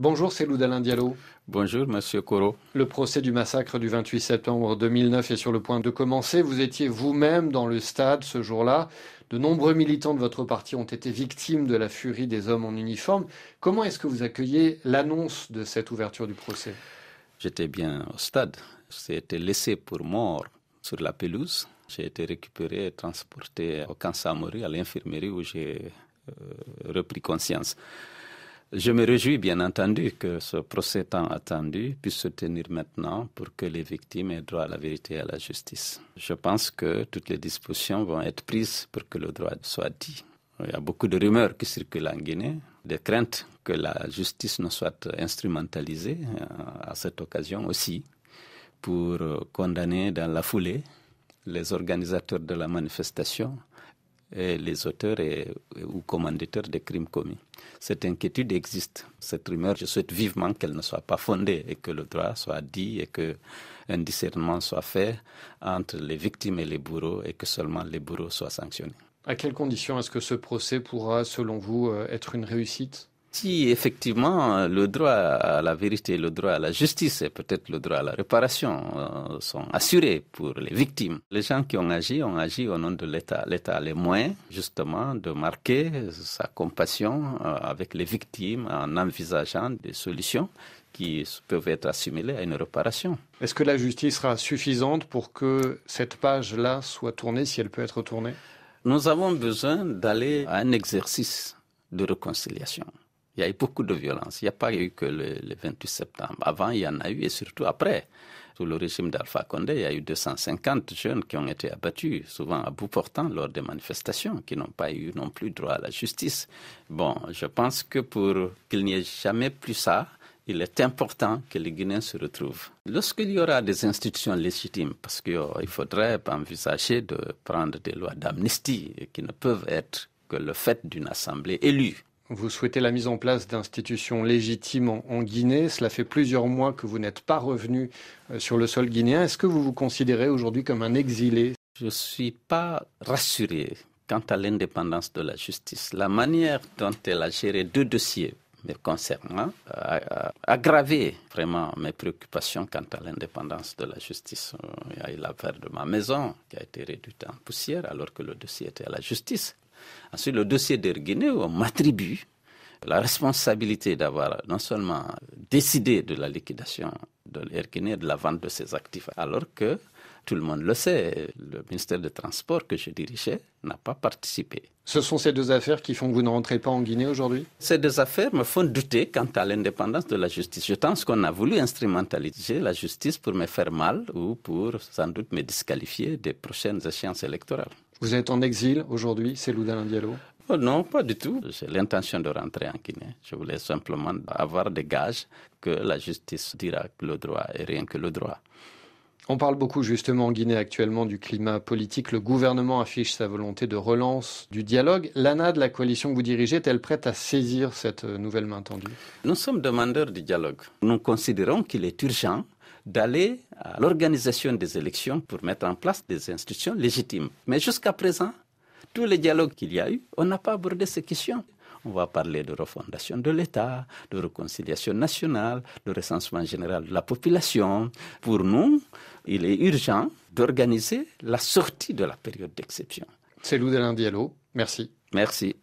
Bonjour, c'est Loudalin Diallo. Bonjour, monsieur Corot. Le procès du massacre du 28 septembre 2009 est sur le point de commencer. Vous étiez vous-même dans le stade ce jour-là. De nombreux militants de votre parti ont été victimes de la furie des hommes en uniforme. Comment est-ce que vous accueillez l'annonce de cette ouverture du procès J'étais bien au stade. J'ai été laissé pour mort sur la pelouse. J'ai été récupéré et transporté au Kansamori, à l'infirmerie où j'ai euh, repris conscience. Je me réjouis bien entendu que ce procès tant attendu puisse se tenir maintenant pour que les victimes aient droit à la vérité et à la justice. Je pense que toutes les dispositions vont être prises pour que le droit soit dit. Il y a beaucoup de rumeurs qui circulent en Guinée, des craintes que la justice ne soit instrumentalisée euh, à cette occasion aussi pour euh, condamner dans la foulée les organisateurs de la manifestation, les auteurs ou commanditeurs des crimes commis. Cette inquiétude existe. Cette rumeur, je souhaite vivement qu'elle ne soit pas fondée et que le droit soit dit et que un discernement soit fait entre les victimes et les bourreaux et que seulement les bourreaux soient sanctionnés. À quelles conditions est-ce que ce procès pourra, selon vous, euh, être une réussite si effectivement le droit à la vérité, le droit à la justice et peut-être le droit à la réparation euh, sont assurés pour les victimes, les gens qui ont agi ont agi au nom de l'État. L'État a les moyens justement de marquer sa compassion euh, avec les victimes en envisageant des solutions qui peuvent être assimilées à une réparation. Est-ce que la justice sera suffisante pour que cette page-là soit tournée si elle peut être tournée Nous avons besoin d'aller à un exercice de réconciliation. Il y a eu beaucoup de violence. Il n'y a pas eu que le, 28 septembre. Avant, il y en a eu et surtout après. Sous le régime d'Alpha Condé, il y a eu 250 jeunes qui ont été abattus, souvent à bout portant lors des manifestations, qui n'ont pas eu non plus droit à la justice. Bon, je pense que pour qu'il n'y ait jamais plus ça, il est important que les Guinéens se retrouvent. Lorsqu'il y aura des institutions légitimes, parce qu'il oh, faudrait envisager de prendre des lois d'amnistie qui ne peuvent être que le fait d'une assemblée élue, vous souhaitez la mise en place d'institutions légitimes en, Guinée. Cela fait plusieurs mois que vous n'êtes pas revenu euh, sur le sol guinéen. Est-ce que vous vous considérez aujourd'hui comme un exilé Je ne suis pas rassuré quant à l'indépendance de la justice. La manière dont elle a géré deux dossiers me concernant hein, a aggravé vraiment mes préoccupations quant à l'indépendance de la justice. Euh, il y a eu l'affaire de ma maison qui a été réduite en poussière alors que le dossier était à la justice. Ensuite, le dossier d'Erguiné, on m'attribue la responsabilité d'avoir non seulement décidé de la liquidation de l'Erguiné de la vente de ses actifs, alors que tout le monde le sait, le ministère des Transports que je dirigeais n'a pas participé. Ce sont ces deux affaires qui font que vous ne rentrez pas en Guinée aujourd'hui Ces deux affaires me font douter quant à l'indépendance de la justice. Je pense qu'on a voulu instrumentaliser la justice pour me faire mal ou pour sans doute me disqualifier des prochaines échéances électorales. Vous êtes en exil aujourd'hui, c'est Loudalin Diallo oh Non, pas du tout. J'ai l'intention de rentrer en Guinée. Je voulais simplement avoir des gages que la justice dira que le droit et rien que le droit. On parle beaucoup justement en Guinée actuellement du climat politique. Le gouvernement affiche sa volonté de relance du dialogue. L'ANA de la coalition que vous dirigez est-elle prête à saisir cette nouvelle main tendue Nous sommes demandeurs du dialogue. Nous considérons qu'il est urgent d'aller à l'organisation des élections pour mettre en place des institutions légitimes. Mais jusqu'à présent, tous les dialogues qu'il y a eu, on n'a pas abordé ces questions. On va parler de refondation de l'État, de réconciliation nationale, de recensement général de la population. Pour nous, il est urgent d'organiser la sortie de la période d'exception. C'est Lou Diallo. Merci. Merci.